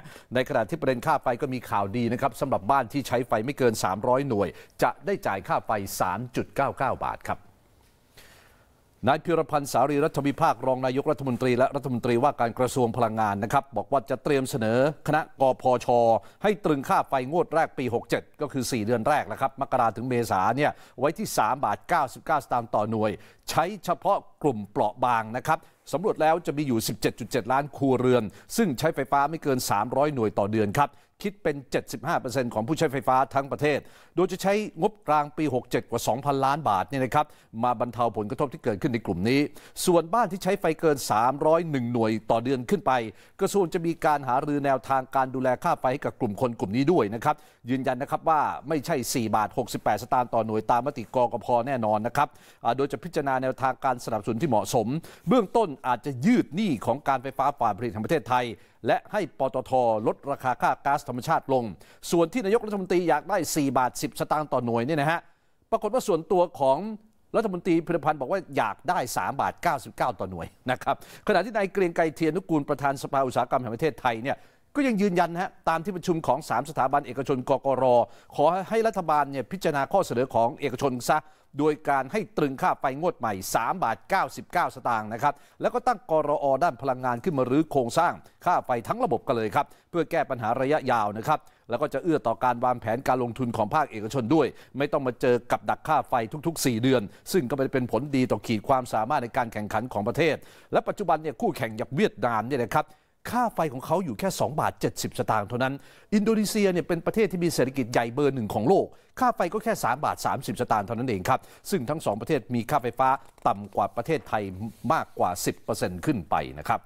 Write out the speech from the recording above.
ะในขณะที่ประเด็นค่าไฟก็มีข่าวดีนะครับสำหรับบ้านที่ใช้ไฟไม่เกิน 300 หน่วย จะได้จ่ายค่าไฟ 3.99 บาทครับ นายพิรพันธ์สารีรัฐวิภาค รองนายกรัฐมนตรีและรัฐมนตรีว่าการกระทรวงพลังงานนะครับ บอกว่าจะเตรียมเสนอ คณะกพช ให้ตรึงค่าไฟงวดแรกปี 67 ก็คือ 4 เดือนแรกนะครับมกราถึงเมษาเนี่ยไว้ที่3บาท99สตางค์ต่อหน่วย ใช้เฉพาะกลุ่มเปราะบางนะครับสำรวจแล้วจะมีอยู่ 17.7 ล้านครัวเรือน ซึ่งใช้ไฟฟ้าไม่เกิน 300 หน่วยต่อเดือนครับคิดเป็น 75%ของผู้ใช้ไฟฟ้าทั้งประเทศ โดยจะใช้งบกลางปี 67 กว่า 2,000 ล้านบาทเนี่ยนะครับ มาบรรเทาผลกระทบที่เกิดขึ้นในกลุ่มนี้ ส่วนบ้านที่ใช้ไฟเกิน 301 หน่วยต่อเดือนขึ้นไปกระทรวงจะมีการหารือแนวทางการดูแลค่าไฟให้กับกลุ่มคนกลุ่มนี้ด้วยนะครับ ยืนยันนะครับว่าไม่ใช่ 4 บาท 68 สตางค์ต่อหน่วยตามมติกกพแน่นอนนะครับโดยจะพิจารณาแนวทางการสนับสนุนที่เหมาะสม เบื้องต้นอาจจะยืดหนี้ของการไฟฟ้าฝ่ายผลิตแห่งประเทศไทยและให้ปตทลดราคาค่าก๊าซธรรมชาติลง ส่วนที่นายกรัฐมนตรีอยากได้ 4 บาท 10สตางค์ต่อหน่วยเนี่ยนะฮะปรากฏว่าส่วนตัวของรัฐมนตรีพิรพันธ์บอกว่าอยากได้ 3 บาท 99 ต่อหน่วยนะครับขณะที่นายเกรียงไกรเทียนุกูลประธานสภาอุตสาหกรรมแห่งประเทศไทยเนี่ยก็ยังยืนยันฮะตามที่ประชุมของ 3 สถาบันเอกชนกกร ขอให้รัฐบาลเนี่ยพิจารณาข้อเสนอของเอกชนซะ โดยการให้ตรึงค่าไฟงวดใหม่ 3 บาท 99 สตางค์นะครับแล้วก็ตั้งกรออด้านพลังงานขึ้นมารื้อโครงสร้างค่าไฟทั้งระบบกันเลยครับ เพื่อแก้ปัญหาระยะยาวนะครับ แล้วก็จะเอื้อต่อการวางแผนการลงทุนของภาคเอกชนด้วย ไม่ต้องมาเจอกับดักค่าไฟทุกๆ 4 เดือน ซึ่งก็เป็นผลดีต่อขีดความสามารถในการแข่งขันของประเทศ และปัจจุบันเนี่ยคู่แข่งอย่างเวียดนามเนี่ยนะครับค่าไฟของเขาอยู่แค่ 2 บาท 70 สตางค์เท่านั้น อินโดนีเซียเนี่ยเป็นประเทศที่มีเศรษฐกิจใหญ่เบอร์หนึ่งของโลก ค่าไฟก็แค่ 3 บาท 30 สตางค์เท่านั้นเองครับ ซึ่งทั้ง 2 ประเทศมีค่าไฟฟ้าต่ำกว่าประเทศไทยมากกว่า 10%ขึ้นไปนะครับ